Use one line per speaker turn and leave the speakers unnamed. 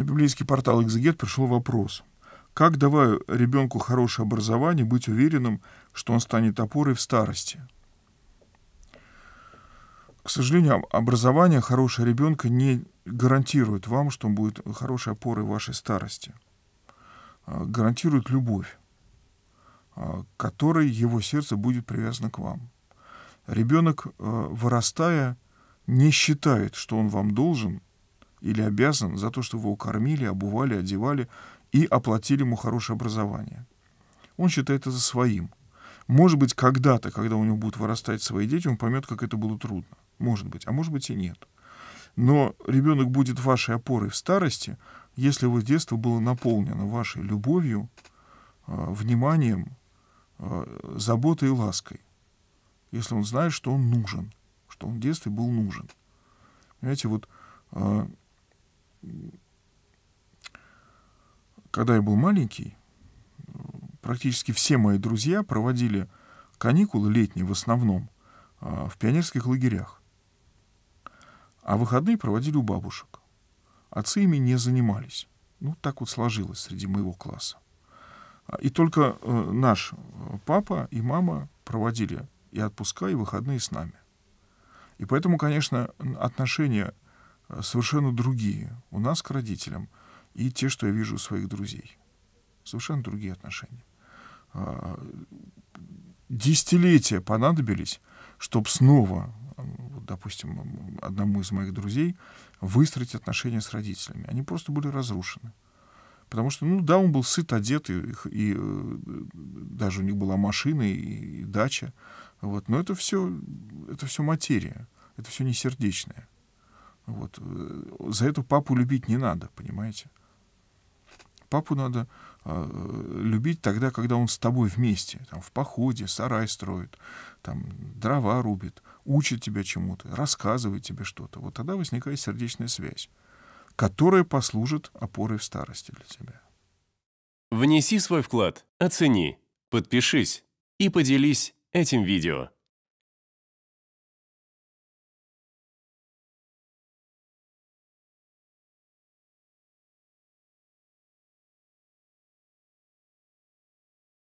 На библейский портал «Экзегет» пришел вопрос. Как, давая ребенку хорошее образование, быть уверенным, что он станет опорой в старости? К сожалению, образование хорошего ребенка не гарантирует вам, что он будет хорошей опорой в вашей старости. А, гарантирует любовь, а, которой его сердце будет привязано к вам. Ребенок, э, вырастая, не считает, что он вам должен – или обязан за то, что вы его кормили, обували, одевали и оплатили ему хорошее образование. Он считает это своим. Может быть, когда-то, когда у него будут вырастать свои дети, он поймет, как это было трудно. Может быть, а может быть и нет. Но ребенок будет вашей опорой в старости, если его детство было наполнено вашей любовью, э, вниманием, э, заботой и лаской. Если он знает, что он нужен, что он в детстве был нужен. Понимаете, вот э, когда я был маленький, практически все мои друзья проводили каникулы летние в основном а, в пионерских лагерях. А выходные проводили у бабушек. Отцы ими не занимались. Ну, так вот сложилось среди моего класса. А, и только э, наш э, папа и мама проводили и отпуска, и выходные с нами. И поэтому, конечно, отношение совершенно другие у нас к родителям и те, что я вижу у своих друзей. Совершенно другие отношения. А, десятилетия понадобились, чтобы снова, допустим, одному из моих друзей выстроить отношения с родителями. Они просто были разрушены. Потому что, ну да, он был сыт, одет, и, и, и э, даже у них была машина и, и дача. Вот. Но это все, это все материя, это все не сердечное. Вот. Э, за эту папу любить не надо, понимаете? Папу надо э, любить тогда, когда он с тобой вместе, там, в походе, сарай строит, там, дрова рубит, учит тебя чему-то, рассказывает тебе что-то. Вот тогда возникает сердечная связь, которая послужит опорой в старости для тебя. Внеси свой вклад, оцени, подпишись и поделись этим видео.